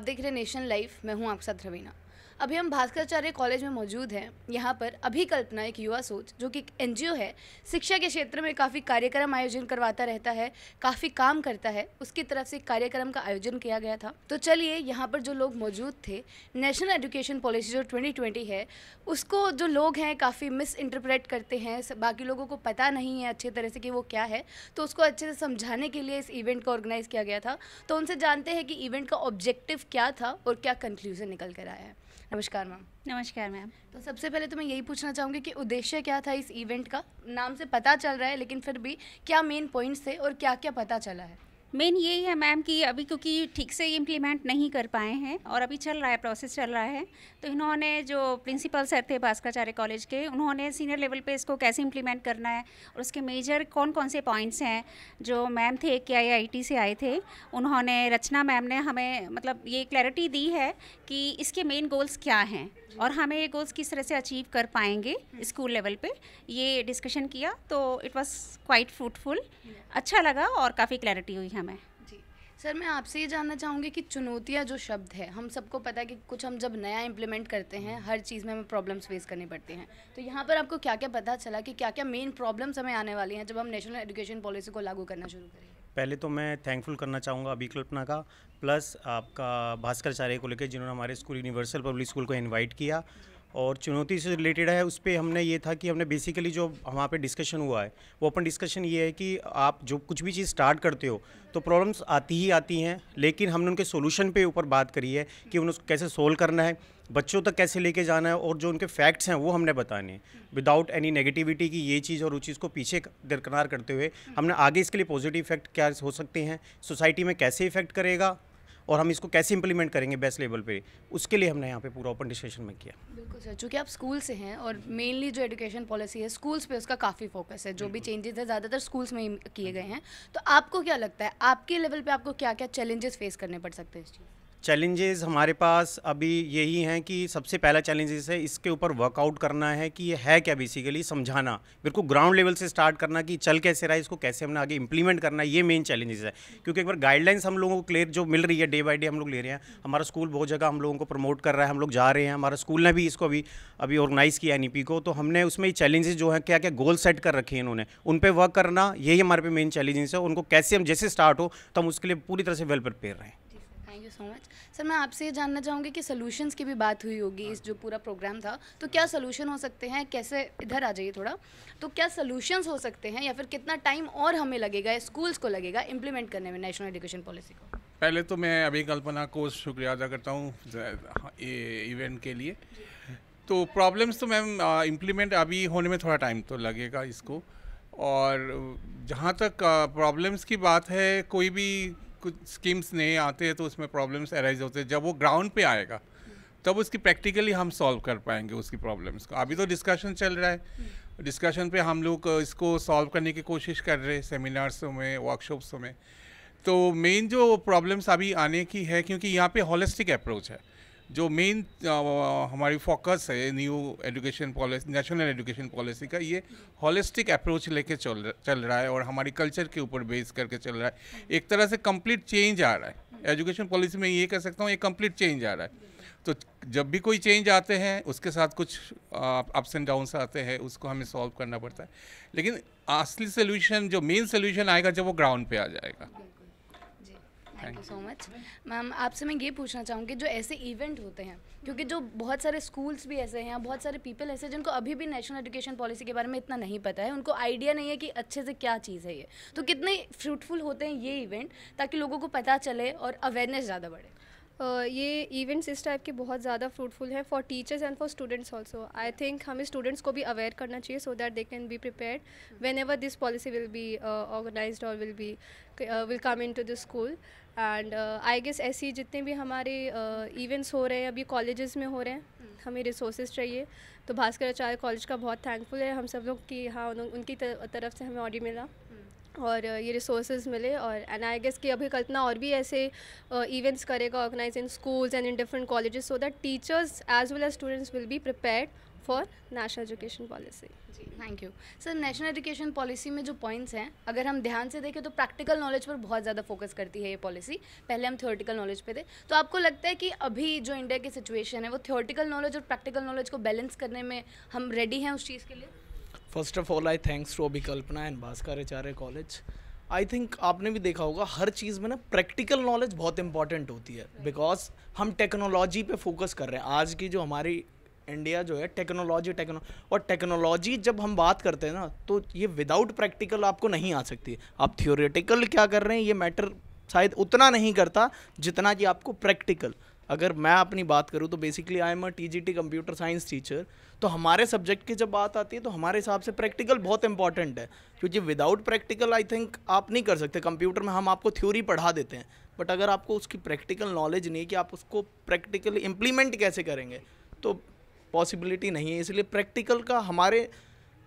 आप देख रहे नेशन लाइफ मैं हूं आपके साथ रवीना अभी हम भास्कराचार्य कॉलेज में मौजूद हैं यहाँ पर अभी कल्पना एक युवा सोच जो कि एक एन है शिक्षा के क्षेत्र में काफ़ी कार्यक्रम आयोजन करवाता रहता है काफ़ी काम करता है उसकी तरफ से कार्यक्रम का आयोजन किया गया था तो चलिए यहाँ पर जो लोग मौजूद थे नेशनल एजुकेशन पॉलिसी जो ट्वेंटी है उसको जो लोग हैं काफ़ी मिस इंटरप्रेट करते हैं बाकी लोगों को पता नहीं है अच्छे तरह से कि वो क्या है तो उसको अच्छे से समझाने के लिए इस इवेंट को ऑर्गेनाइज़ किया गया था तो उनसे जानते हैं कि इवेंट का ऑब्जेक्टिव क्या था और क्या कंक्लूजन निकल कर आया है नमस्कार मैम नमस्कार मैम तो सबसे पहले तो मैं यही पूछना चाहूँगी कि उद्देश्य क्या था इस इवेंट का नाम से पता चल रहा है लेकिन फिर भी क्या मेन पॉइंट्स थे और क्या क्या पता चला है मेन यही है मैम कि अभी क्योंकि ठीक से इम्प्लीमेंट नहीं कर पाए हैं और अभी चल रहा है प्रोसेस चल रहा है तो इन्होंने जो प्रिंसिपल सर थे भास्कराचार्य कॉलेज के उन्होंने सीनियर लेवल पे इसको कैसे इम्प्लीमेंट करना है और उसके मेजर कौन कौन से पॉइंट्स हैं जो मैम थे के आई से आए थे उन्होंने रचना मैम ने हमें मतलब ये क्लैरिटी दी है कि इसके मेन गोल्स क्या हैं और हमें ये गोल्स किस तरह से अचीव कर पाएंगे स्कूल लेवल पे ये डिस्कशन किया तो इट वाज क्वाइट फ्रूटफुल अच्छा लगा और काफ़ी क्लैरिटी हुई हमें सर मैं आपसे ये जानना चाहूँगी कि चुनौतियाँ जो शब्द है हम सबको पता है कि कुछ हम जब नया इम्प्लीमेंट करते हैं हर चीज़ में हमें प्रॉब्लम्स फेस करनी पड़ती हैं तो यहाँ पर आपको क्या क्या पता चला कि क्या क्या मेन प्रॉब्लम्स हमें आने वाली हैं जब हम नेशनल एजुकेशन पॉलिसी को लागू करना शुरू करें पहले तो मैं थैंकफुल करना चाहूँगा अभी कल्पना का प्लस आपका भास्कराचार्य को लेकर जिन्होंने हमारे स्कूल यूनिवर्सल पब्लिक स्कूल को इन्वाइट किया और चुनौती से रिलेटेड है उस पर हमने ये था कि हमने बेसिकली जो वहाँ पे डिस्कशन हुआ है वो अपन डिस्कशन ये है कि आप जो कुछ भी चीज़ स्टार्ट करते हो तो प्रॉब्लम्स आती ही आती हैं लेकिन हमने उनके सोल्यूशन पे ऊपर बात करी है कि उन्हें कैसे सोल्व करना है बच्चों तक कैसे लेके जाना है और जो उनके फैक्ट्स हैं वो हमने बताने विदाउट एनी नेगेटिविटी की ये चीज़ और उस चीज़ को पीछे दरकनार करते हुए हमने आगे इसके लिए पॉजिटिव इफेक्ट क्या हो सकते हैं सोसाइटी में कैसे इफेक्ट करेगा और हम इसको कैसे इंप्लीमेंट करेंगे बेस्ट लेवल पे उसके लिए हमने यहाँ पे पूरा ओपन डिस्कशन में किया बिल्कुल सर चूँकि आप स्कूल से हैं और मेनली जो एजुकेशन पॉलिसी है स्कूल्स पे उसका काफ़ी फोकस है जो भी चेंजेस है ज़्यादातर स्कूल्स में ही किए गए हैं तो आपको क्या लगता है आपके लेवल पर आपको क्या क्या चैलेंजेस फेस करने पड़ सकते हैं इस चीज़ चैलेंजेस हमारे पास अभी यही हैं कि सबसे पहला चैलेंजेस है इसके ऊपर वर्कआउट करना है कि ये है क्या बेसिकली समझाना बिल्कुल ग्राउंड लेवल से स्टार्ट करना कि चल कैसे रहा है इसको कैसे हमने आगे इंप्लीमेंट करना है ये मेन चैलेंजेस है क्योंकि एक बार गाइडलाइंस हम लोगों को क्लियर जो मिल रही है डे बाई डे हम लोग ले रहे हैं हमारा स्कूल बहुत जगह हम लोगों को प्रमोट कर रहा है हम लोग जा रहे हैं हमारा स्कूल ने भी इसको अभी अभी ऑर्गेनाइज़ किया एन e को तो हमने उसमें चैलेंजेस जो हैं क्या क्या गोल सेट कर रखे हैं इन्होंने उन पर वर्क करना यही हमारे पे मेन चैलेंजेस है उनको कैसे हम जैसे स्टार्ट हो तो हम उसके लिए पूरी तरह से वेल प्रिपेयर रहें thank you so much sir मैं आपसे ये जानना चाहूँगी कि सोल्यूशंस की भी बात हुई होगी इस जो पूरा प्रोग्राम था तो क्या सोल्यूशन हो सकते हैं कैसे इधर आ जाइए थोड़ा तो क्या सोल्यूशंस हो सकते हैं या फिर कितना टाइम और हमें लगेगा स्कूल्स को लगेगा इम्प्लीमेंट करने में नेशनल एजुकेशन पॉलिसी को पहले तो मैं अभी कल्पना को शुक्रिया अदा करता हूँ इवेंट के लिए तो प्रॉब्लम्स तो मैम इम्प्लीमेंट अभी होने में थोड़ा टाइम तो लगेगा इसको और जहाँ तक प्रॉब्लम्स की बात है कोई भी कुछ स्कीम्स नए आते हैं तो उसमें प्रॉब्लम्स अराइज होते हैं जब वो ग्राउंड पे आएगा तब उसकी प्रैक्टिकली हम सॉल्व कर पाएंगे उसकी प्रॉब्लम्स को अभी तो डिस्कशन चल रहा है डिस्कशन पे हम लोग इसको सॉल्व करने की कोशिश कर रहे हैं सेमिनार्स में वर्कशॉप्स में तो मेन जो प्रॉब्लम्स अभी आने की है क्योंकि यहाँ पे हॉलिस्टिक अप्रोच है जो मेन हमारी फोकस है new education policy national education policy का ये हॉलिस्टिक अप्रोच लेके चल चल रहा है और हमारी कल्चर के ऊपर बेस करके चल रहा है एक तरह से कंप्लीट चेंज आ रहा है एजुकेशन पॉलिसी में ये कह सकता हूँ ये कंप्लीट चेंज आ रहा है तो जब भी कोई चेंज आते हैं उसके साथ कुछ अप्स एंड डाउन्स आते हैं उसको हमें सॉल्व करना पड़ता है लेकिन असली सोल्यूशन जो मेन सोल्यूशन आएगा जब वो ग्राउंड पे आ जाएगा thank you so much ma'am आपसे मैं ये पूछना चाहूँगी जो ऐसे इवेंट होते हैं क्योंकि जो बहुत सारे स्कूल्स भी ऐसे हैं बहुत सारे पीपल ऐसे हैं जिनको अभी भी नेशनल एजुकेशन पॉलिसी के बारे में इतना नहीं पता है उनको आइडिया नहीं है कि अच्छे से क्या चीज़ है ये तो कितने फ्रूटफुल होते हैं ये इवेंट ताकि लोगों को पता चले और अवेयरनेस ज़्यादा बढ़े ये इवेंट्स इस टाइप के बहुत ज़्यादा फ्रूटफुल हैं for teachers and for students also I think हमें स्टूडेंट्स को भी अवेयर करना चाहिए so that they can be prepared whenever this policy will be organise और will be will come into the school and I guess ऐसी जितने भी हमारे इवेंट्स uh, हो रहे हैं अभी कॉलेजेस में हो रहे हैं hmm. हमें रिसोर्सेज चाहिए तो भास्कर आचार्य कॉलेज का बहुत थैंकफुल है हम सब लोग की हाँ उनकी तरफ से हमें ऑर्डर मिला हम्म। और uh, ये रिसोर्सेज मिले और एंड आई गेस कि अभी कल्पना और भी ऐसे इवेंट्स uh, करेगा organise in schools and in different colleges so that teachers as well as students will be prepared for national education policy जी thank you sir national education policy में जो points हैं अगर हम ध्यान से देखें तो प्रैक्टिकल नॉलेज पर बहुत ज़्यादा फोकस करती है ये पॉलिसी पहले हम थियोरटिकल नॉलेज पे थे तो आपको लगता है कि अभी जो इंडिया की सिचुएशन है वो थियोरटिकल नॉलेज और प्रैक्टिकल नॉलेज को बैलेंस करने में हम रेडी हैं उस चीज़ के लिए first of all I thanks to अभी Kalpana and Bhaskar college I think आपने भी देखा होगा हर चीज़ में ना प्रैक्टिकल नॉलेज बहुत इंपॉर्टेंट होती है बिकॉज हम टेक्नोलॉजी पे फोकस कर रहे हैं आज की जो हमारी इंडिया जो है टेक्नोलॉजी टेक्नो और टेक्नोलॉजी जब हम बात करते हैं ना तो ये विदाउट प्रैक्टिकल आपको नहीं आ सकती आप थियोरेटिकल क्या कर रहे हैं ये मैटर शायद उतना नहीं करता जितना कि आपको प्रैक्टिकल अगर मैं अपनी बात करूँ तो basically I am a T G T computer science teacher तो हमारे सब्जेक्ट की जब बात आती है तो हमारे हिसाब से प्रैक्टिकल बहुत इंपॉर्टेंट है क्योंकि विदाउट प्रैक्टिकल आई थिंक आप नहीं कर सकते कंप्यूटर में हम आपको थ्योरी पढ़ा देते हैं बट अगर आपको उसकी प्रैक्टिकल नॉलेज नहीं कि आप उसको प्रैक्टिकली इम्प्लीमेंट कैसे करेंगे तो पॉसिबिलिटी नहीं है इसलिए प्रैक्टिकल का हमारे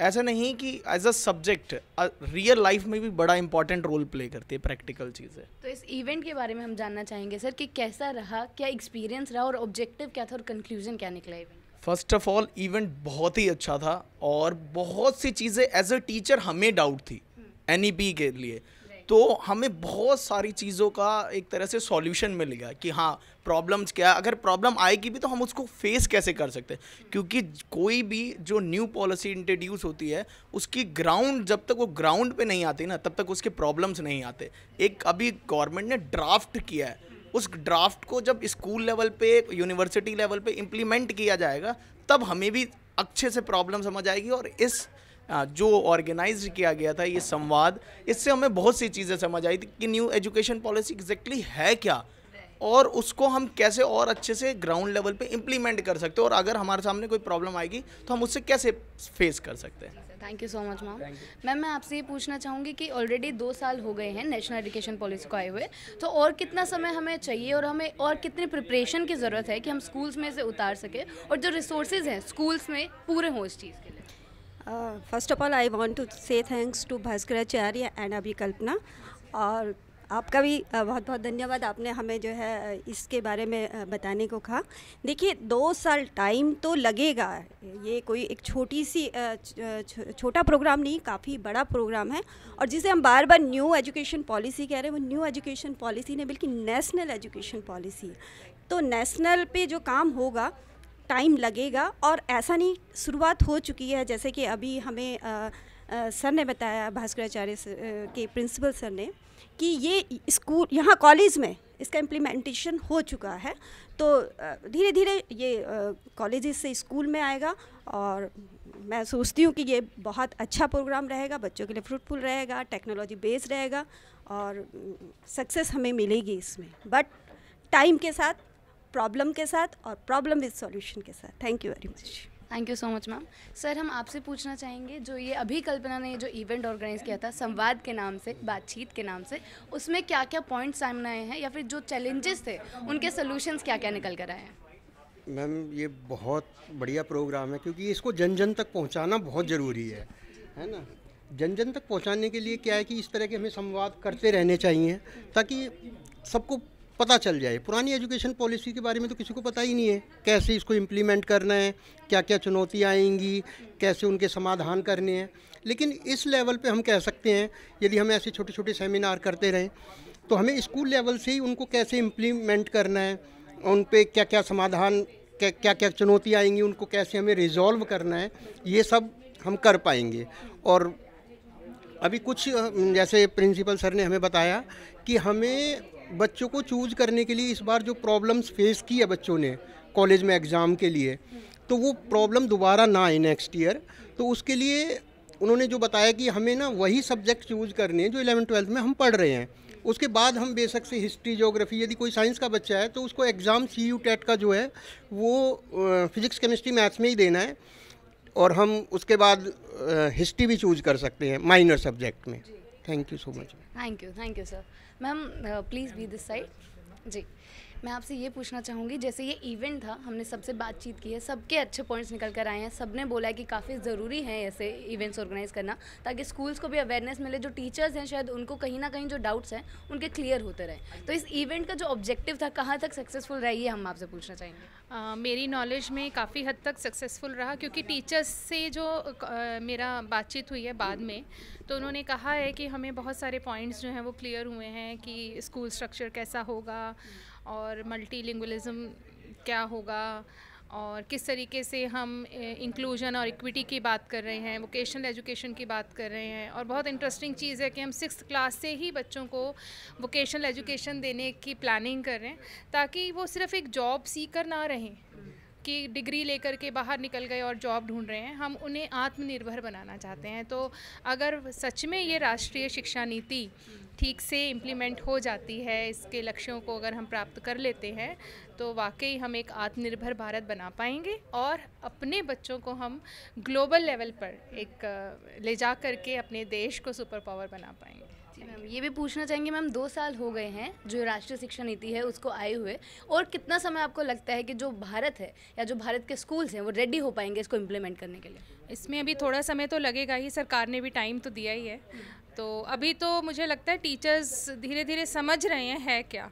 ऐसा नहीं कि as a subject real life में भी बड़ा इंपॉर्टेंट रोल प्ले करती है प्रैक्टिकल चीज़ें तो इस इवेंट के बारे में हम जानना चाहेंगे सर कि कैसा रहा क्या एक्सपीरियंस रहा और ऑब्जेक्टिव क्या था और कंक्लूजन क्या निकला event first of all event बहुत ही अच्छा था और बहुत सी चीज़ें एज अ टीचर हमें डाउट थी एन हम्म। के लिए तो हमें बहुत सारी चीज़ों का एक तरह से सॉल्यूशन मिल गया कि हाँ प्रॉब्लम्स क्या है अगर प्रॉब्लम आएगी भी तो हम उसको फेस कैसे कर सकते हैं क्योंकि कोई भी जो न्यू पॉलिसी इंट्रोड्यूस होती है उसकी ग्राउंड जब तक वो ग्राउंड पे नहीं आती ना तब तक उसके प्रॉब्लम्स नहीं आते एक अभी गवर्नमेंट ने ड्राफ्ट किया है उस ड्राफ्ट को जब स्कूल लेवल पे यूनिवर्सिटी लेवल पे इम्प्लीमेंट किया जाएगा तब हमें भी अच्छे से प्रॉब्लम समझ आएगी और इस जो ऑर्गेनाइज किया गया था ये संवाद इससे हमें बहुत सी चीज़ें समझ आई थी कि न्यू एजुकेशन पॉलिसी एग्जैक्टली है क्या और उसको हम कैसे और अच्छे से ग्राउंड लेवल पे इम्प्लीमेंट कर सकते हैं और अगर हमारे सामने कोई प्रॉब्लम आएगी तो हम उससे कैसे फेस कर सकते हैं thank you so much ma'am ma'am मैं आपसे ये पूछना चाहूँगी कि ऑलरेडी दो साल हो गए हैं नेशनल एजुकेशन पॉलिसी को आए हुए तो और कितना समय हमें चाहिए और हमें और कितनी प्रिपरेशन की ज़रूरत है कि हम स्कूल्स में इसे उतार सकें और जो रिसोर्सेज हैं स्कूल्स में पूरे हों इस चीज़ के लिए first of all I want to say thanks to Bhaskaracharya and अभी कल्पना और आपका भी uh, बहुत बहुत धन्यवाद आपने हमें जो है uh, इसके बारे में uh, बताने को कहा देखिए दो साल टाइम तो लगेगा ये कोई एक छोटी सी छोटा प्रोग्राम नहीं काफ़ी बड़ा प्रोग्राम है और जिसे हम बार बार न्यू एजुकेशन पॉलिसी कह रहे हैं वो न्यू एजुकेशन पॉलिसी नहीं बल्कि नेशनल एजुकेशन पॉलिसी है तो नेशनल पे जो काम होगा टाइम लगेगा और ऐसा नहीं शुरुआत हो चुकी है जैसे कि अभी हमें आ, आ, सर ने बताया भास्कराचार्य के प्रिंसिपल सर ने कि ये स्कूल यहाँ कॉलेज में इसका इम्प्लीमेंटेशन हो चुका है तो धीरे धीरे ये कॉलेज से स्कूल में आएगा और मैं सोचती हूँ कि ये बहुत अच्छा प्रोग्राम रहेगा बच्चों के लिए फ्रूटफुल रहेगा टेक्नोलॉजी बेस्ड रहेगा और सक्सेस हमें मिलेगी इसमें बट टाइम के साथ प्रॉब्लम के साथ और प्रॉब्लम विद सॉल्यूशन के साथ thank you very much thank you so much ma'am sir हम आपसे पूछना चाहेंगे जो ये अभी कल्पना ने जो इवेंट ऑर्गेनाइज किया था संवाद के नाम से बातचीत के नाम से उसमें क्या क्या पॉइंट्स सामने आए हैं या फिर जो चैलेंजेस थे उनके सोल्यूशंस क्या क्या निकल कर आए हैं मैम ये बहुत बढ़िया प्रोग्राम है क्योंकि इसको जन जन तक पहुँचाना बहुत ज़रूरी है है ना जन जन तक पहुँचाने के लिए क्या है कि इस तरह के हमें संवाद करते रहने चाहिए ताकि सबको पता चल जाए पुरानी एजुकेशन पॉलिसी के बारे में तो किसी को पता ही नहीं है कैसे इसको इम्प्लीमेंट करना है क्या क्या चुनौतियाँ आएंगी कैसे उनके समाधान करने हैं लेकिन इस लेवल पे हम कह सकते हैं यदि हम ऐसे छोटे छोटे सेमिनार करते रहें तो हमें स्कूल लेवल से ही उनको कैसे इम्प्लीमेंट करना है उन पर क्या क्या समाधान क्या क्या क्या चुनौतियाँ आएंगी उनको कैसे हमें रिजॉल्व करना है ये सब हम कर पाएंगे और अभी कुछ जैसे प्रिंसिपल सर ने हमें बताया कि हमें बच्चों को चूज करने के लिए इस बार जो प्रॉब्लम्स फेस की है बच्चों ने कॉलेज में एग्ज़ाम के लिए तो वो प्रॉब्लम दोबारा ना आए नेक्स्ट ईयर तो उसके लिए उन्होंने जो बताया कि हमें ना वही सब्जेक्ट चूज करने हैं जो इलेवन ट्वेल्थ में हम पढ़ रहे हैं उसके बाद हम बेशक से हिस्ट्री जोग्राफी यदि कोई साइंस का बच्चा है तो उसको एग्ज़ाम सी यू टेट का जो है वो फिज़िक्स केमिस्ट्री मैथ्स में ही देना है और हम उसके बाद हिस्ट्री भी चूज कर सकते हैं माइनर सब्जेक्ट में thank you so much thank you thank you sir ma'am please be this side जी मैं आपसे ये पूछना चाहूँगी जैसे ये इवेंट था हमने सबसे बातचीत की है सबके अच्छे पॉइंट्स निकल कर आए हैं सब ने बोला है कि काफ़ी ज़रूरी है ऐसे इवेंट्स ऑर्गेनाइज करना ताकि स्कूल्स को भी अवेयरनेस मिले जो टीचर्स हैं शायद उनको कहीं ना कहीं जो डाउट्स हैं उनके क्लियर होते रहे तो इस इवेंट का जो ऑब्जेक्टिव था कहाँ तक सक्सेसफुल रही ये हम आपसे पूछना चाहेंगे आ, मेरी नॉलेज में काफ़ी हद तक सक्सेसफुल रहा क्योंकि टीचर्स से जो आ, मेरा बातचीत हुई है बाद में तो उन्होंने कहा है कि हमें बहुत सारे पॉइंट्स जो हैं वो क्लियर हुए हैं कि स्कूल स्ट्रक्चर कैसा होगा और मल्टीलिंगुअलिज्म क्या होगा और किस तरीके से हम इंक्लूजन और इक्विटी की बात कर रहे हैं वोकेशनल एजुकेशन की बात कर रहे हैं और बहुत इंटरेस्टिंग चीज़ है कि हम सिक्स क्लास से ही बच्चों को वोकेशनल एजुकेशन देने की प्लानिंग कर रहे हैं ताकि वो सिर्फ एक जॉब सीकर ना रहें की डिग्री लेकर के बाहर निकल गए और जॉब ढूंढ रहे हैं हम उन्हें आत्मनिर्भर बनाना चाहते हैं तो अगर सच में ये राष्ट्रीय शिक्षा नीति ठीक से इम्प्लीमेंट हो जाती है इसके लक्ष्यों को अगर हम प्राप्त कर लेते हैं तो वाकई हम एक आत्मनिर्भर भारत बना पाएंगे और अपने बच्चों को हम ग्लोबल लेवल पर एक ले जा करके अपने देश को सुपर पावर बना पाएंगे मैम ये भी पूछना चाहेंगे मैम दो साल हो गए हैं जो राष्ट्रीय शिक्षा नीति है उसको आए हुए और कितना समय आपको लगता है कि जो भारत है या जो भारत के स्कूल्स हैं वो रेडी हो पाएंगे इसको इम्प्लीमेंट करने के लिए इसमें अभी थोड़ा समय तो लगेगा ही सरकार ने भी टाइम तो दिया ही है तो अभी तो मुझे लगता है टीचर्स धीरे धीरे समझ रहे हैं है क्या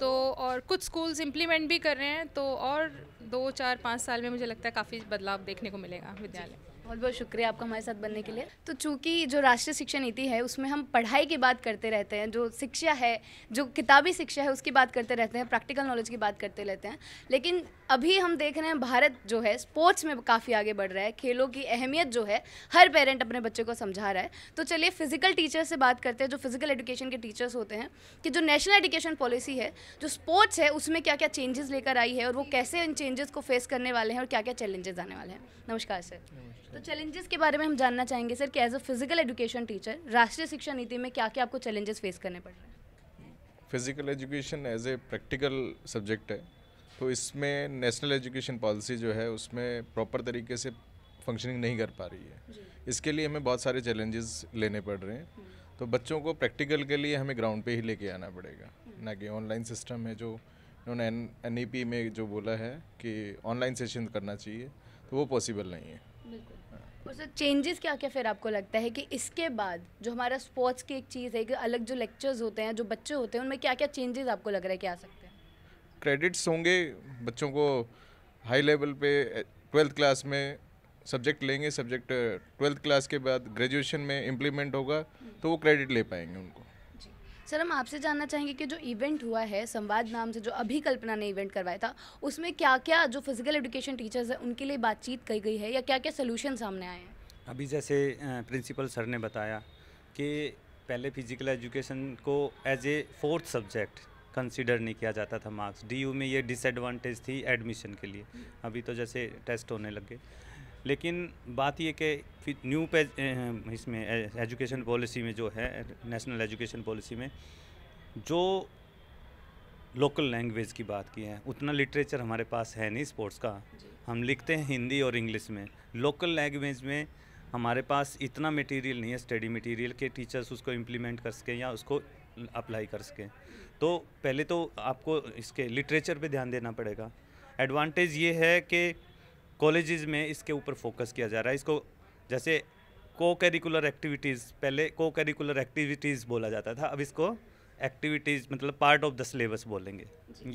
तो और कुछ स्कूल्स इम्प्लीमेंट भी कर रहे हैं तो और दो चार पाँच साल में मुझे लगता है काफ़ी बदलाव देखने को मिलेगा विद्यालय बहुत बहुत शुक्रिया आपका हमारे साथ बनने के लिए तो चूंकि जो राष्ट्रीय शिक्षा नीति है उसमें हम पढ़ाई की बात करते रहते हैं जो शिक्षा है जो किताबी शिक्षा है उसकी बात करते रहते हैं प्रैक्टिकल नॉलेज की बात करते रहते हैं लेकिन अभी हम देख रहे हैं भारत जो है स्पोर्ट्स में काफ़ी आगे बढ़ रहा है खेलों की अहमियत जो है हर पेरेंट अपने बच्चे को समझा रहा है तो चलिए फिजिकल टीचर से बात करते हैं जो फिजिकल एजुकेशन के टीचर्स होते हैं कि जो नेशनल एजुकेशन पॉलिसी है जो स्पोर्ट्स है उसमें क्या क्या चेंजेस लेकर आई है और वो कैसे इन चेंजेस को फेस करने वाले हैं और क्या क्या चैलेंजेस आने वाले हैं नमस्कार सर तो चैलेंजेस के बारे में हम जानना चाहेंगे सर कि as a physical education teacher राष्ट्रीय शिक्षा नीति में क्या क्या आपको चैलेंजेस फेस करने पड़ रहे हैं physical education as a practical subject है तो इसमें नेशनल एजुकेशन पॉलिसी जो है उसमें प्रॉपर तरीके से फंक्शनिंग नहीं कर पा रही है इसके लिए हमें बहुत सारे चैलेंजेस लेने पड़ रहे हैं हम्म। तो बच्चों को प्रैक्टिकल के लिए हमें ग्राउंड पे ही लेके आना पड़ेगा हम्म। ना कि ऑनलाइन सिस्टम है जो उन्होंने एन ई पी में जो बोला है कि ऑनलाइन सेशन करना चाहिए तो वो पॉसिबल नहीं है हाँ। और सर चेंजेस क्या क्या फिर आपको लगता है कि इसके बाद जो हमारा स्पोर्ट्स की एक चीज़ है कि अलग जो लेक्चर्स होते हैं जो बच्चे होते हैं उनमें क्या क्या चेंजेस आपको लग रहा है कि आ सकते हैं क्रेडिट्स होंगे बच्चों को हाई लेवल पे ट्वेल्थ क्लास में सब्जेक्ट लेंगे सब्जेक्ट ट्वेल्थ क्लास के बाद ग्रेजुएशन में इम्प्लीमेंट होगा तो वो क्रेडिट ले पाएंगे उनको सर हम आपसे जानना चाहेंगे कि जो इवेंट हुआ है संवाद नाम से जो अभी कल्पना ने इवेंट करवाया था उसमें क्या क्या जो फिजिकल एजुकेशन टीचर्स हैं उनके लिए बातचीत की गई है या क्या क्या सोल्यूशन सामने आए हैं अभी जैसे प्रिंसिपल सर ने बताया कि पहले फिज़िकल एजुकेशन को as a fourth subject consider नहीं किया जाता था मार्क्स डी में ये डिसएडवांटेज थी एडमिशन के लिए अभी तो जैसे टेस्ट होने लगे लेकिन बात ये कि न्यू पे इसमें एजुकेशन पॉलिसी में जो है नेशनल एजुकेशन पॉलिसी में जो लोकल लैंग्वेज की बात की है उतना लिटरेचर हमारे पास है नहीं स्पोर्ट्स का हम लिखते हैं हिंदी और इंग्लिश में लोकल लैंग्वेज में हमारे पास इतना मटेरियल नहीं है स्टडी मटेरियल के टीचर्स उसको इम्प्लीमेंट कर सकें या उसको अप्लाई कर सकें तो पहले तो आपको इसके लिटरेचर पे ध्यान देना पड़ेगा एडवांटेज ये है कि कॉलेजेस में इसके ऊपर फोकस किया जा रहा है इसको जैसे को करिकुलर एक्टिविटीज़ पहले को करिकुलर एक्टिविटीज़ बोला जाता था अब इसको एक्टिविटीज़ मतलब पार्ट ऑफ द सिलेबस बोलेंगे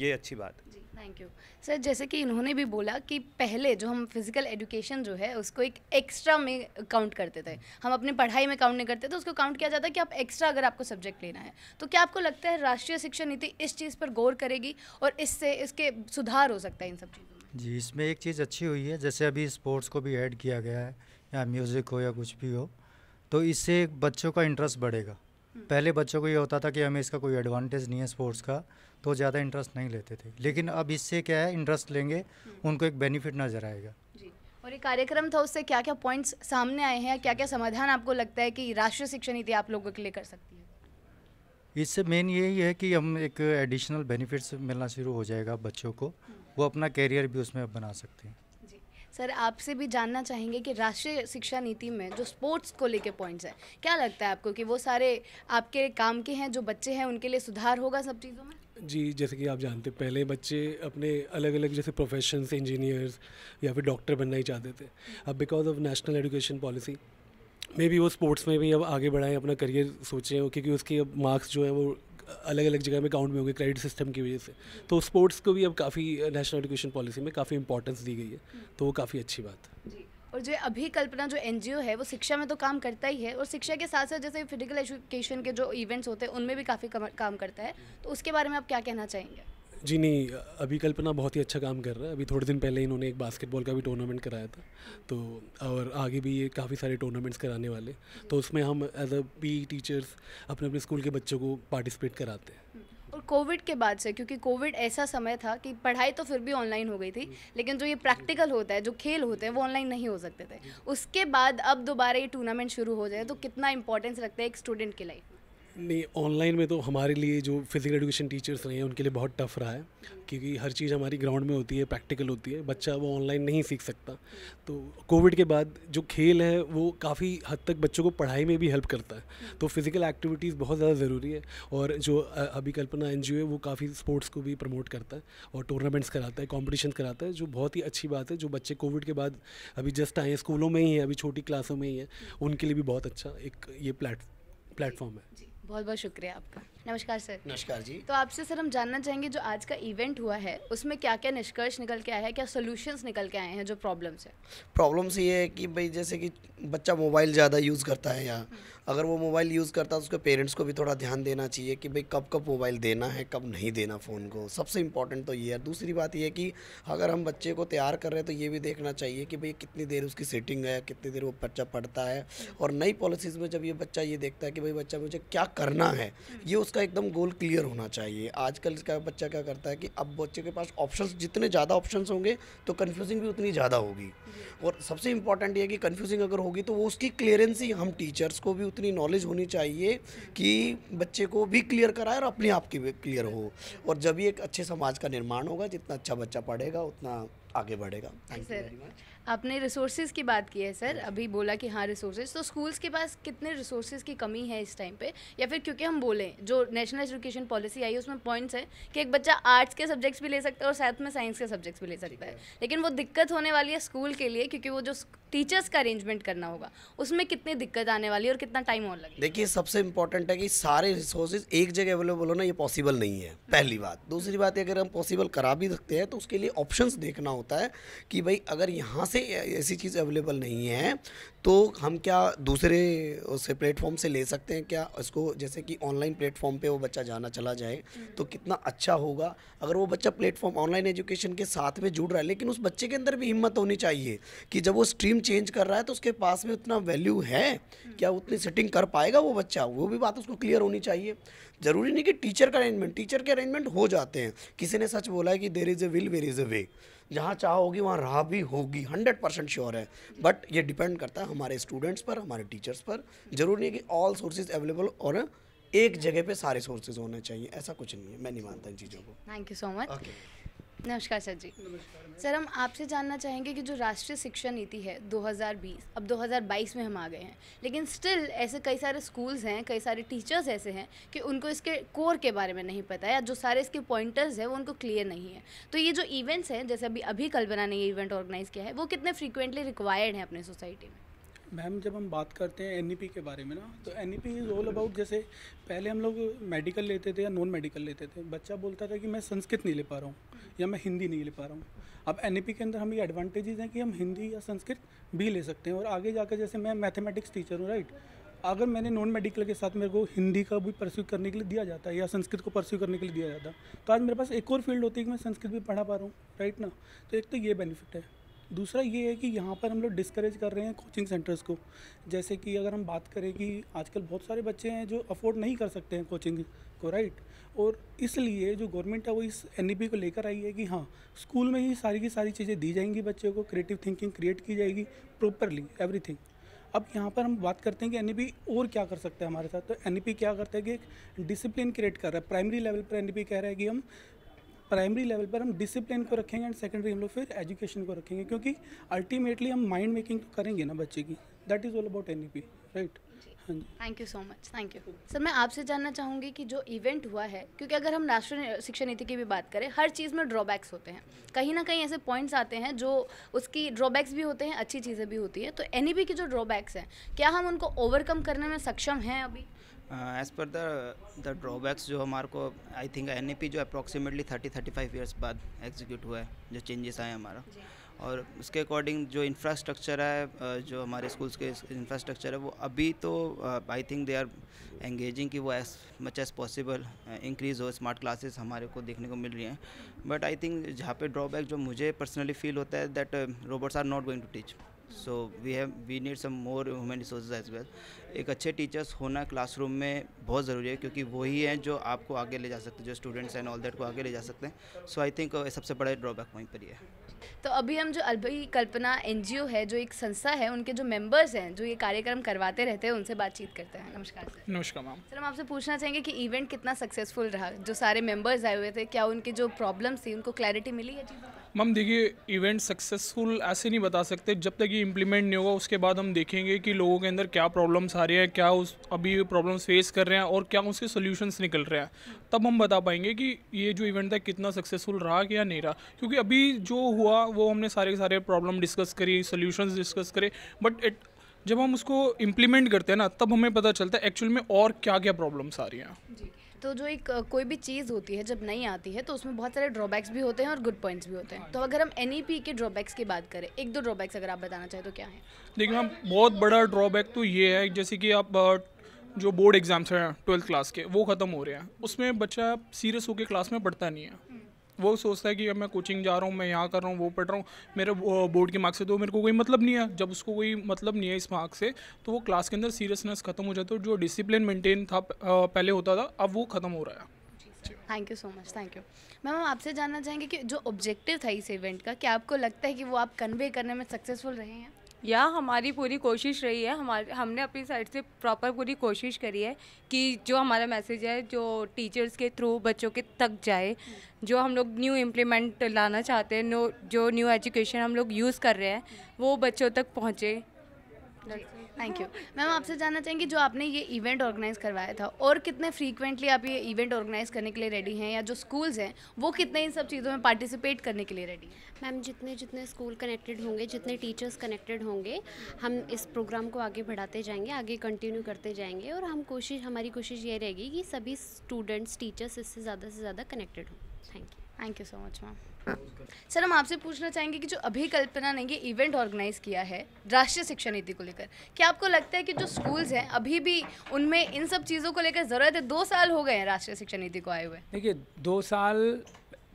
ये अच्छी बात है थैंक यू सर जैसे कि इन्होंने भी बोला कि पहले जो हम फिज़िकल एजुकेशन जो है उसको एक एक्स्ट्रा में काउंट करते थे हम अपनी पढ़ाई में काउंट नहीं करते थे तो उसको काउंट किया जाता है कि आप एक्स्ट्रा अगर आपको सब्जेक्ट लेना है तो क्या आपको लगता है राष्ट्रीय शिक्षा नीति इस चीज़ पर गौर करेगी और इससे इसके सुधार हो सकता है इन सब चीज़ों में जी इसमें एक चीज़ अच्छी हुई है जैसे अभी स्पोर्ट्स को भी ऐड किया गया है या म्यूज़िक हो या कुछ भी हो तो इससे बच्चों का इंटरेस्ट बढ़ेगा हम्म। पहले बच्चों को ये होता था कि हमें इसका कोई एडवांटेज नहीं है स्पोर्ट्स का तो ज़्यादा इंटरेस्ट नहीं लेते थे लेकिन अब इससे क्या है इंटरेस्ट लेंगे हम्म। उनको एक बेनिफिट नज़र आएगा और ये कार्यक्रम था उससे क्या क्या पॉइंट्स सामने आए हैं क्या क्या समाधान आपको लगता है कि राष्ट्रीय शिक्षा नीति आप लोगों के लिए कर सकती है इससे मेन यही है कि हम एक एडिशनल बेनिफिट्स मिलना शुरू हो जाएगा बच्चों को हम्म। वो अपना कैरियर भी उसमें बना सकते हैं सर आपसे भी जानना चाहेंगे कि राष्ट्रीय शिक्षा नीति में जो स्पोर्ट्स को लेके पॉइंट्स हैं क्या लगता है आपको कि वो सारे आपके काम के हैं जो बच्चे हैं उनके लिए सुधार होगा सब चीज़ों में जी जैसे कि आप जानते पहले बच्चे अपने अलग अलग जैसे प्रोफेशन इंजीनियर्स या फिर डॉक्टर बनना ही चाहते थे अब because of national education policy maybe वो स्पोर्ट्स में भी अब आगे बढ़ाएं अपना करियर सोचें क्योंकि उसके अब मार्क्स जो है वो अलग अलग जगह में काउंट में होंगे क्रेडिट सिस्टम की वजह से तो स्पोर्ट्स को भी अब काफ़ी नेशनल एजुकेशन पॉलिसी में काफ़ी इंपॉर्टेंस दी गई है तो वो काफ़ी अच्छी बात है और जो अभी कल्पना जो एन है वो शिक्षा में तो काम करता ही है और शिक्षा के साथ साथ जैसे फिजिकल एजुकेशन के जो इवेंट्स होते हैं उनमें भी काफ़ी काम करता है तो उसके बारे में आप क्या कहना चाहेंगे जी नहीं अभी कल्पना बहुत ही अच्छा काम कर रहा है अभी थोड़े दिन पहले इन्होंने एक बास्केटबॉल का भी टूर्नामेंट कराया था तो और आगे भी ये काफ़ी सारे टूर्नामेंट्स कराने वाले तो उसमें हम एज अ पी टीचर्स अपने अपने स्कूल के बच्चों को पार्टिसिपेट कराते हैं हम्म। और कोविड के बाद से क्योंकि कोविड ऐसा समय था कि पढ़ाई तो फिर भी ऑनलाइन हो गई थी लेकिन जो ये प्रैक्टिकल होता है जो खेल होते हैं वो ऑनलाइन नहीं हो सकते थे उसके बाद अब दोबारा ये टूर्नामेंट शुरू हो जाए तो कितना इंपॉर्टेंस लगता है एक स्टूडेंट की लाइफ नहीं ऑनलाइन में तो हमारे लिए जो फिज़िकल एजुकेशन टीचर्स रहे हैं उनके लिए बहुत टफ रहा है क्योंकि हर चीज़ हमारी ग्राउंड में होती है प्रैक्टिकल होती है बच्चा वो ऑनलाइन नहीं सीख सकता तो कोविड के बाद जो खेल है वो काफ़ी हद तक बच्चों को पढ़ाई में भी हेल्प करता है तो फिज़िकल एक्टिविटीज़ बहुत ज़्यादा ज़रूरी है और जो अभी कल्पना एन है वो काफ़ी स्पोर्ट्स को भी प्रमोट करता है और टूर्नामेंट्स कराता है कॉम्पिटिशन कराता है जो बहुत ही अच्छी बात है जो बच्चे कोविड के बाद अभी जस्ट आए स्कूलों में ही है अभी छोटी क्लासों में ही है उनके लिए भी बहुत अच्छा एक ये प्लेट प्लेटफॉर्म है बहुत बहुत शुक्रिया आपका नमस्कार सर नमस्कार जी तो आपसे सर हम जानना चाहेंगे जो आज का इवेंट हुआ है उसमें क्या क्या निष्कर्ष निकल के आया है क्या सोल्यूशंस निकल के आए हैं जो प्रॉब्लम है प्रॉब्लम ये है कि भाई जैसे कि बच्चा मोबाइल ज़्यादा यूज़ करता है यहाँ अगर वो मोबाइल यूज़ करता है तो उसके पेरेंट्स को भी थोड़ा ध्यान देना चाहिए कि भाई कब कब मोबाइल देना है कब नहीं देना फ़ोन को सबसे इम्पॉर्टेंट तो ये है दूसरी बात ये कि अगर हम बच्चे को तैयार कर रहे हैं तो ये भी देखना चाहिए कि भाई कितनी देर उसकी सेटिंग है कितनी देर वो बच्चा पढ़ता है और नई पॉलिसीज़ में जब ये बच्चा ये देखता है कि भाई बच्चा मुझे क्या करना है ये उसका एकदम गोल क्लियर होना चाहिए आजकल का बच्चा क्या करता है कि अब बच्चे के पास ऑप्शन जितने ज़्यादा ऑप्शन होंगे तो कन्फ्यूजिंग भी उतनी ज़्यादा होगी और सबसे इम्पॉर्टेंट ये कि कन्फ्यूजिंग अगर होगी तो वो उसकी क्लियरेंसी हम टीचर्स को भी इतनी नॉलेज होनी चाहिए कि बच्चे को भी क्लियर कराए और अपने आप की भी क्लियर हो और जब ही एक अच्छे समाज का निर्माण होगा जितना अच्छा बच्चा पढ़ेगा उतना आगे बढ़ेगा सर आपने रिसोर्सेज की बात की है सर अभी बोला कि हाँ रिसोर्सेज तो स्कूल्स के पास कितने रिसोर्सेज की कमी है इस टाइम पे या फिर क्योंकि हम बोलें जो नेशनल एजुकेशन पॉलिसी आई है उसमें पॉइंट्स है कि एक बच्चा आर्ट्स के सब्जेक्ट्स भी ले सकता है और साथ में साइंस के सब्जेक्ट्स भी ले सकता है लेकिन वो दिक्कत होने वाली है स्कूल के लिए क्योंकि वो जो टीचर्स का अरेंजमेंट करना होगा उसमें कितनी दिक्कत आने वाली है और कितना टाइम और लगेगा देखिए सबसे इंपॉर्टेंट है कि सारे रिसोर्सेज एक जगह अवेलेबल होना ये पॉसिबल नहीं है पहली बात दूसरी बात अगर हम पॉसिबल करा भी सकते हैं तो उसके लिए ऑप्शंस देखना होता है कि भाई अगर यहाँ से ऐसी चीज़ अवेलेबल नहीं है तो हम क्या दूसरे उससे प्लेटफॉर्म से ले सकते हैं क्या उसको जैसे कि ऑनलाइन प्लेटफॉर्म पे वो बच्चा जाना चला जाए तो कितना अच्छा होगा अगर वो बच्चा प्लेटफॉर्म ऑनलाइन एजुकेशन के साथ में जुड़ रहा है लेकिन उस बच्चे के अंदर भी हिम्मत होनी चाहिए कि जब वो स्ट्रीम सिटिंग चेंज कर रहा है तो उसके पास में उतना वैल्यू है क्या उतनी सेटिंग कर पाएगा वो बच्चा वो भी बात उसको क्लियर होनी चाहिए ज़रूरी नहीं कि टीचर का अरेंजमेंट टीचर के अरेंजमेंट हो जाते हैं किसी ने सच बोला है कि there is a will where is a way जहाँ चाह होगी वहाँ राह भी होगी हंड्रेड परसेंट श्योर है बट ये डिपेंड करता है हमारे स्टूडेंट्स पर हमारे टीचर्स पर जरूरी नहीं कि ऑल सोर्सेज अवेलेबल और एक जगह पे सारे सोर्सेज होने चाहिए ऐसा कुछ नहीं है मैं नहीं मानता इन चीज़ों को थैंक यू सो मच नमस्कार सर जी नमस्कार सर हम आपसे जानना चाहेंगे कि जो राष्ट्रीय शिक्षा नीति है 2020 अब 2022 में हम आ गए हैं लेकिन स्टिल ऐसे कई सारे स्कूल्स हैं कई सारे टीचर्स ऐसे हैं कि उनको इसके कोर के बारे में नहीं पता या जो सारे इसके पॉइंटर्स हैं वो उनको क्लियर नहीं है तो ये जो इवेंट्स हैं जैसे अभी अभी कल्पना ने ये इवेंट ऑर्गेनाइज़ किया है वो कितने फ्रीकुंटली रिक्वायर्ड हैं अपने सोसाइटी में मैम जब हम बात करते हैं एन e के बारे में ना तो एन इज़ ऑल अबाउट जैसे पहले हम लोग मेडिकल लेते थे या नॉन मेडिकल लेते थे बच्चा बोलता था कि मैं संस्कृत नहीं ले पा रहा हूँ या मैं हिंदी नहीं ले पा रहा हूँ अब एन e के अंदर हमें एडवांटेजेस हैं कि हम हिंदी या संस्कृत भी ले सकते हैं और आगे जाकर जैसे मैं मैथमेटिक्स टीचर हूँ राइट अगर मैंने नॉन मेडिकल के साथ मेरे को हिंदी का भी परस्यू करने के लिए दिया जाता है या संस्कृत को परस्यू करने के लिए दिया जाता तो आज मेरे पास एक और फील्ड होती है कि मैं संस्कृत भी पढ़ा पा रहा हूँ राइट ना तो एक तो ये बेनिफिट है दूसरा ये है कि यहाँ पर हम लोग डिस्करेज कर रहे हैं कोचिंग सेंटर्स को जैसे कि अगर हम बात करें कि आजकल बहुत सारे बच्चे हैं जो अफोर्ड नहीं कर सकते हैं कोचिंग को राइट और इसलिए जो गवर्नमेंट है वो इस एन को लेकर आई है कि हाँ स्कूल में ही सारी की सारी चीज़ें दी जाएंगी बच्चों को क्रिएटिव थिंकिंग क्रिएट की जाएगी प्रॉपरली एवरीथिंग अब यहाँ पर हम बात करते हैं कि एन और क्या कर सकता है हमारे साथ तो एन क्या करता है कि एक डिसिप्लिन क्रिएट कर रहा है प्राइमरी लेवल पर एन कह रहा है कि हम प्राइमरी लेवल पर हम डिसिप्लिन को रखेंगे एंड सेकेंडरी हम लोग फिर एजुकेशन को रखेंगे क्योंकि अल्टीमेटली हम माइंड मेकिंग तो करेंगे ना बच्चे की that is all about an right thank you so much thank you sir मैं आपसे जानना चाहूँगी कि जो इवेंट हुआ है क्योंकि अगर हम राष्ट्रीय शिक्षा नीति की भी बात करें हर चीज़ में ड्रॉबैक्स होते हैं कहीं ना कहीं ऐसे पॉइंट्स आते हैं जो उसकी ड्रॉबैक्स भी होते हैं अच्छी चीज़ें भी होती हैं तो एन e की जो ड्रॉबैक्स हैं क्या हम उनको ओवरकम करने में सक्षम हैं अभी as per the the drawbacks जो हमारे को आई थिंक एन जो approximately thirty thirty five years बाद एग्जीक्यूट हुआ है जो चेंजेस आए हमारा और उसके अकॉर्डिंग जो इंफ्रास्ट्रक्चर है uh, जो हमारे स्कूल्स के इंफ्रास्ट्रक्चर है वो अभी तो I think they are engaging कि वो as much as possible increase हो स्मार्ट क्लासेस हमारे को देखने को मिल रही हैं बट आई थिंक जहाँ पे ड्रॉबैक जो मुझे पर्सनली फील होता है that robots are not going to teach so we have we need some more human resource as well एक अच्छे टीचर्स होना क्लासरूम में बहुत ज़रूरी है क्योंकि वही हैं जो आपको आगे ले जा सकते हैं जो स्टूडेंट्स एंड ऑल दैट को आगे ले जा सकते हैं सो आई थिंक सबसे बड़ा ड्रॉबैक वहीं पर ही है तो अभी हम जो अभी कल्पना एनजीओ है जो एक संस्था है उनके जो मेंबर्स हैं जो ये कार्यक्रम करवाते रहते हैं उनसे बातचीत करते हैं नमस्कार सर नमस्कार मैम सर हम आपसे पूछना चाहेंगे कि इवेंट कितना सक्सेसफुल रहा जो सारे मेंबर्स आए हुए थे क्या उनके जो प्रॉब्लम्स थी उनको क्लैरिटी मिली है मैम देखिए इवेंट सक्सेसफुल ऐसे नहीं बता सकते जब तक ये इम्प्लीमेंट नहीं होगा उसके बाद हम देखेंगे कि लोगों के अंदर क्या प्रॉब्लम्स आ रही है क्या उस अभी प्रॉब्लम्स फेस कर रहे हैं और क्या उसके सोल्यूशंस निकल रहे हैं तब हम बता पाएंगे कि ये जो इवेंट था कितना सक्सेसफुल रहा या नहीं रहा क्योंकि अभी जो हुआ हुआ वो हमने सारे के सारे प्रॉब्लम डिस्कस करी सोल्यूशन डिस्कस करे बट इट जब हम उसको इम्प्लीमेंट करते हैं ना तब हमें पता चलता है एक्चुअल में और क्या क्या प्रॉब्लम्स आ रही हैं तो जो एक कोई भी चीज़ होती है जब नहीं आती है तो उसमें बहुत सारे ड्रॉबैक्स भी होते हैं और गुड पॉइंट्स भी होते हैं तो अगर हम एन e के ड्रॉबैक्स की बात करें एक दो ड्रॉबैक्स अगर आप बताना चाहें तो क्या है देखिए हम बहुत बड़ा ड्रॉबैक तो ये है जैसे कि आप जो बोर्ड एग्ज़ाम्स हैं ट्वेल्थ क्लास के वो ख़त्म हो रहे हैं उसमें बच्चा सीरियस होकर क्लास में पढ़ता नहीं है हम्म। वो सोचता है कि मैं कोचिंग जा रहा हूँ मैं यहाँ कर रहा हूँ वो पढ़ रहा हूँ मेरे बोर्ड के मार्क्स से तो मेरे को कोई मतलब नहीं है जब उसको कोई मतलब नहीं है इस मार्क से तो वो क्लास के अंदर सीरियसनेस खत्म हो जाता है जो डिसिप्लिन मेंटेन था पहले होता था अब वो ख़त्म हो रहा है thank you so much thank you ma'am हम आपसे जानना चाहेंगे कि जो ऑब्जेक्टिव था इस इवेंट का क्या आपको लगता है कि वो आप कन्वे करने में सक्सेसफुल रहे हैं या हमारी पूरी कोशिश रही है हमारे हमने अपनी साइड से प्रॉपर पूरी कोशिश करी है कि जो हमारा मैसेज है जो टीचर्स के थ्रू बच्चों के तक जाए जो हम लोग न्यू इम्प्लीमेंट लाना चाहते हैं जो न्यू एजुकेशन हम लोग यूज़ कर रहे हैं वो बच्चों तक पहुँचे थैंक यू मैम आपसे जानना चाहेंगे जो आपने ये इवेंट ऑर्गेनाइज करवाया था और कितने फ्रीक्वेंटली आप ये इवेंट ऑर्गेनाइज करने के लिए रेडी हैं या जो स्कूल्स हैं वो कितने इन सब चीज़ों में पार्टिसिपेट करने के लिए रेडी हैं मैम जितने जितने स्कूल कनेक्टेड होंगे जितने टीचर्स कनेक्टेड होंगे हम इस प्रोग्राम को आगे बढ़ाते जाएंगे आगे कंटिन्यू करते जाएंगे और हम कोशिश हमारी कोशिश ये रहेगी कि सभी स्टूडेंट्स टीचर्स इससे ज़्यादा से ज़्यादा कनेक्टेड हों thank you thank you so much ma'am हाँ। सर हम आपसे पूछना चाहेंगे कि जो अभी कल्पना ने ये इवेंट ऑर्गेनाइज किया है राष्ट्रीय शिक्षा नीति को लेकर क्या आपको लगता है कि जो स्कूल्स हैं अभी भी उनमें इन सब चीज़ों को लेकर ज़रूरत है दो साल हो गए हैं राष्ट्रीय शिक्षा नीति को आए हुए देखिए दो साल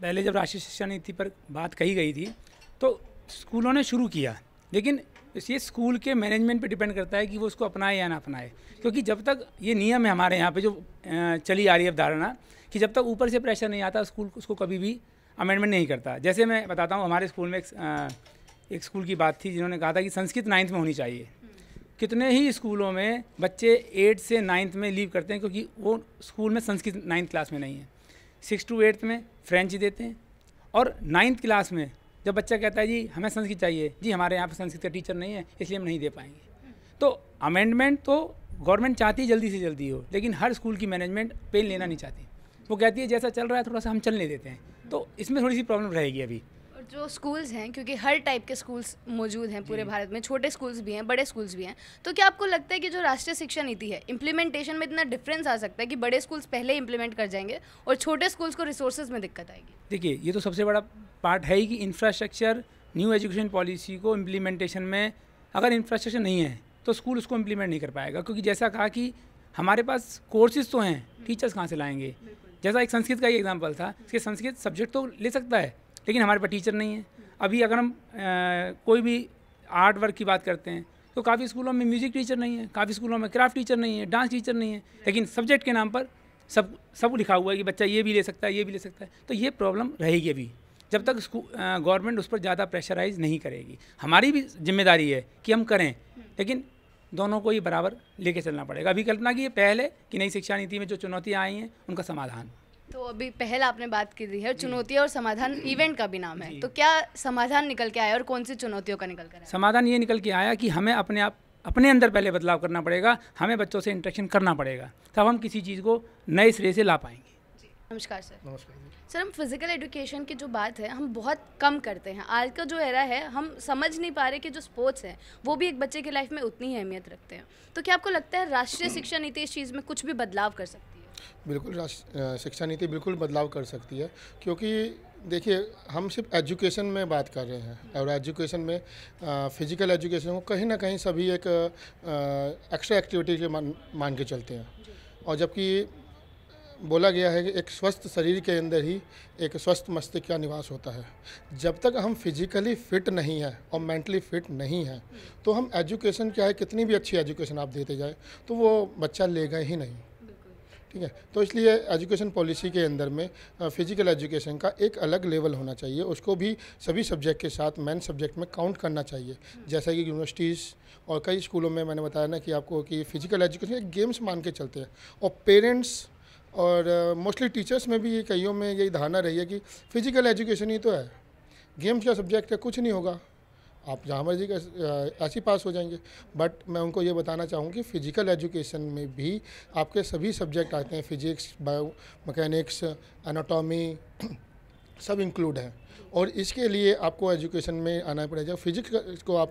पहले जब राष्ट्रीय शिक्षा नीति पर बात कही गई थी तो स्कूलों ने शुरू किया लेकिन ये स्कूल के मैनेजमेंट पे डिपेंड करता है कि वो उसको अपनाए या ना अपनाए क्योंकि जब तक ये नियम है हमारे यहाँ पे जो चली आ रही है अवधारणा कि जब तक ऊपर से प्रेशर नहीं आता स्कूल उसको कभी भी अमेंडमेंट नहीं करता जैसे मैं बताता हूँ हमारे स्कूल में एक, एक स्कूल की बात थी जिन्होंने कहा था कि संस्कृत नाइन्थ में होनी चाहिए कितने ही स्कूलों में बच्चे एट से नाइन्थ में लीव करते हैं क्योंकि वो स्कूल में संस्कृत नाइन्थ क्लास में नहीं है सिक्स टू एट्थ में फ्रेंच देते हैं और नाइन्थ क्लास में जब बच्चा कहता है जी हमें संस्कृत चाहिए जी हमारे यहाँ पर संस्कृत का टीचर नहीं है इसलिए हम नहीं दे पाएंगे तो अमेंडमेंट तो गवर्नमेंट चाहती है जल्दी से जल्दी हो लेकिन हर स्कूल की मैनेजमेंट पेन लेना नहीं चाहती वो कहती है जैसा चल रहा है थोड़ा सा हम चलने देते हैं तो इसमें थोड़ी सी प्रॉब्लम रहेगी अभी और जो स्कूल्स हैं क्योंकि हर टाइप के स्कूल्स मौजूद हैं पूरे भारत में छोटे स्कूल्स भी हैं बड़े स्कूल्स भी हैं तो क्या आपको लगता है कि जो राष्ट्रीय शिक्षा नीति है इम्प्लीमेंटेशन में इतना डिफरेंस आ सकता है कि बड़े स्कूल्स पहले इम्प्लीमेंट कर जाएंगे और छोटे स्कूल्स को रिसोर्सेज में दिक्कत आएगी देखिए ये तो सबसे बड़ा पार्ट है ही कि इंफ्रास्ट्रक्चर न्यू एजुकेशन पॉलिसी को इम्प्लीमेंटेशन में अगर इंफ्रास्ट्रक्चर नहीं है तो स्कूल उसको इम्प्लीमेंट नहीं कर पाएगा क्योंकि जैसा कहा कि हमारे पास कोर्सेज तो हैं टीचर्स हम्म। कहाँ से लाएंगे जैसा एक संस्कृत का ही एग्जाम्पल था कि संस्कृत सब्जेक्ट तो ले सकता है लेकिन हमारे पास टीचर नहीं है अभी अगर हम कोई भी आर्ट वर्क की बात करते हैं तो काफ़ी स्कूलों में म्यूज़िक टीचर नहीं है काफ़ी स्कूलों में क्राफ्ट टीचर नहीं है डांस टीचर नहीं है लेकिन सब्जेक्ट के नाम पर सब सब लिखा हुआ है कि बच्चा ये भी ले सकता है ये भी ले सकता है तो ये प्रॉब्लम रहेगी अभी जब तक गवर्नमेंट उस पर ज़्यादा प्रेशराइज नहीं करेगी हमारी भी जिम्मेदारी है कि हम करें लेकिन दोनों को ही बराबर लेके चलना पड़ेगा अभी कल्पना की ये पहल है कि नई शिक्षा नीति में जो चुनौतियाँ आई हैं उनका समाधान तो अभी पहल आपने बात की है चुनौतियाँ और समाधान इवेंट का भी नाम है तो क्या समाधान निकल के आया और कौन सी चुनौतियों का निकल कर आया समाधान ये निकल के आया कि हमें अपने आप अपने अंदर पहले बदलाव करना पड़ेगा हमें बच्चों से इंटरेक्शन करना पड़ेगा तब हम किसी चीज़ को नए सिरे से ला पाएंगे नमस्कार सर नमस्कार सर हम फिज़िकल एजुकेशन की जो बात है हम बहुत कम करते हैं आज का जो एरा है हम समझ नहीं पा रहे कि जो स्पोर्ट्स हैं वो भी एक बच्चे की लाइफ में उतनी अहमियत रखते हैं तो क्या आपको लगता है राष्ट्रीय हम्म। शिक्षा नीति इस चीज़ में कुछ भी बदलाव कर सकती है बिल्कुल शिक्षा नीति बिल्कुल बदलाव कर सकती है क्योंकि देखिए हम सिर्फ एजुकेशन में बात कर रहे हैं और एजुकेशन में फिज़िकल एजुकेशन को कहीं ना कहीं सभी एक एक्स्ट्रा एक्टिविटी के मान मान के चलते हैं और जबकि बोला गया है कि एक स्वस्थ शरीर के अंदर ही एक स्वस्थ मस्तिष्क का निवास होता है जब तक हम फिजिकली फिट नहीं हैं और मेंटली फिट नहीं हैं तो हम एजुकेशन क्या है कितनी भी अच्छी एजुकेशन आप देते जाए तो वो बच्चा लेगा ही नहीं ठीक है तो इसलिए एजुकेशन पॉलिसी के अंदर में फिजिकल एजुकेशन का एक अलग लेवल होना चाहिए उसको भी सभी सब्जेक्ट के साथ मेन सब्जेक्ट में काउंट करना चाहिए जैसा कि यूनिवर्सिटीज़ और कई स्कूलों में मैंने बताया ना कि आपको कि फ़िज़िकल एजुकेशन एक गेम्स मान के चलते हैं और पेरेंट्स और मोस्टली uh, टीचर्स में भी कईयों में यही धारणा रही है कि फ़िज़िकल एजुकेशन ही तो है गेम्स का सब्जेक्ट है कुछ नहीं होगा आप जहाँ मर्जी का ऐसे पास हो जाएंगे बट मैं उनको ये बताना चाहूँ कि फ़िज़िकल एजुकेशन में भी आपके सभी सब्जेक्ट आते हैं फिजिक्स बायो मकैनिक्स एनाटॉमी सब इंक्लूड हैं और इसके लिए आपको एजुकेशन में आना पड़ेगा फिजिक्स को आप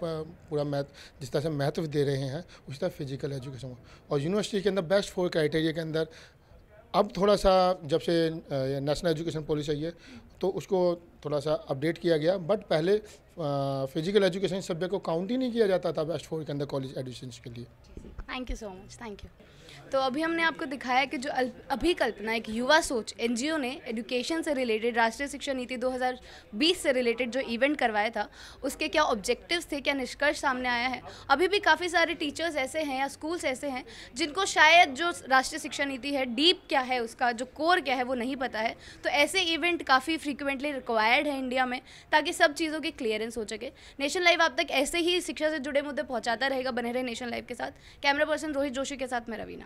पूरा मैथ जिस तरह से मैथ दे रहे हैं उस तरह फिजिकल एजुकेशन को और यूनिवर्सिटी के अंदर बेस्ट फोर क्राइटेरिया के अंदर अब थोड़ा सा जब से नेशनल एजुकेशन पॉलिसी आई है तो उसको थोड़ा सा अपडेट किया गया बट पहले फिजिकल एजुकेशन सब्जेक्ट को काउंट ही नहीं किया जाता था बेस्ट फोर के अंदर कॉलेज एडमिशन के लिए thank you so much thank you तो अभी हमने आपको दिखाया कि जो अभी कल्पना एक युवा सोच एनजीओ ने एजुकेशन से रिलेटेड राष्ट्रीय शिक्षा नीति 2020 से रिलेटेड जो इवेंट करवाया था उसके क्या ऑब्जेक्टिव्स थे क्या निष्कर्ष सामने आया है अभी भी काफ़ी सारे टीचर्स ऐसे हैं या स्कूल्स ऐसे हैं जिनको शायद जो राष्ट्रीय शिक्षा नीति है डीप क्या है उसका जो कोर क्या है वो नहीं पता है तो ऐसे इवेंट काफ़ी फ्रिक्वेंटली रिक्वायर्ड है इंडिया में ताकि सब चीज़ों की क्लियरेंस हो सके नेशन लाइव आप तक ऐसे ही शिक्षा से जुड़े मुद्दे पहुँचाता रहेगा बने रहे नेशन लाइव के साथ कैमरा पर्सन रोहित जोशी के साथ मैं रवीन